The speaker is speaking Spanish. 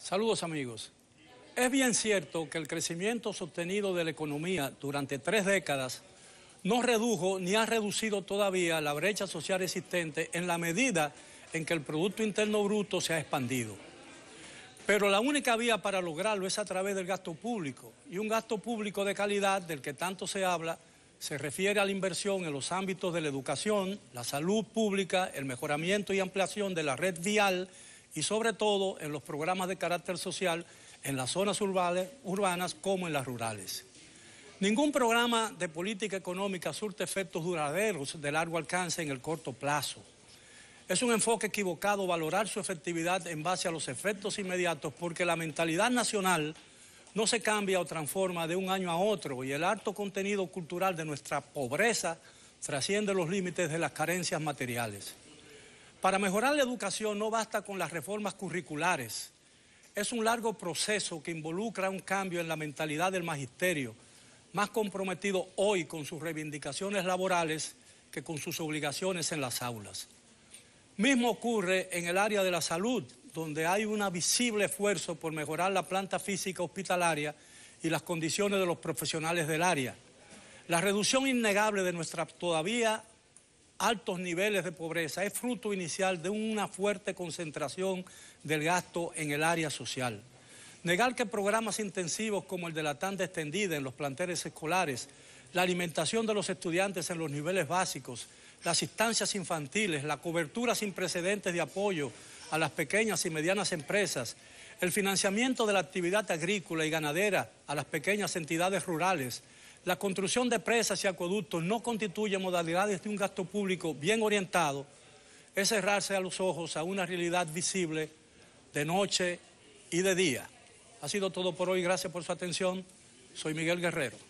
Saludos amigos. Es bien cierto que el crecimiento sostenido de la economía durante tres décadas no redujo ni ha reducido todavía la brecha social existente en la medida en que el Producto Interno Bruto se ha expandido. Pero la única vía para lograrlo es a través del gasto público, y un gasto público de calidad del que tanto se habla se refiere a la inversión en los ámbitos de la educación, la salud pública, el mejoramiento y ampliación de la red vial, y sobre todo en los programas de carácter social en las zonas urbanas como en las rurales. Ningún programa de política económica surte efectos duraderos de largo alcance en el corto plazo. Es un enfoque equivocado valorar su efectividad en base a los efectos inmediatos porque la mentalidad nacional no se cambia o transforma de un año a otro y el alto contenido cultural de nuestra pobreza trasciende los límites de las carencias materiales. Para mejorar la educación no basta con las reformas curriculares. Es un largo proceso que involucra un cambio en la mentalidad del magisterio, más comprometido hoy con sus reivindicaciones laborales que con sus obligaciones en las aulas. Mismo ocurre en el área de la salud, donde hay un visible esfuerzo por mejorar la planta física hospitalaria y las condiciones de los profesionales del área. La reducción innegable de nuestra todavía altos niveles de pobreza es fruto inicial de una fuerte concentración del gasto en el área social. Negar que programas intensivos como el de la tanda extendida en los planteles escolares, la alimentación de los estudiantes en los niveles básicos, las instancias infantiles, la cobertura sin precedentes de apoyo a las pequeñas y medianas empresas, el financiamiento de la actividad agrícola y ganadera a las pequeñas entidades rurales, la construcción de presas y acueductos no constituye modalidades de un gasto público bien orientado, es cerrarse a los ojos a una realidad visible de noche y de día. Ha sido todo por hoy, gracias por su atención. Soy Miguel Guerrero.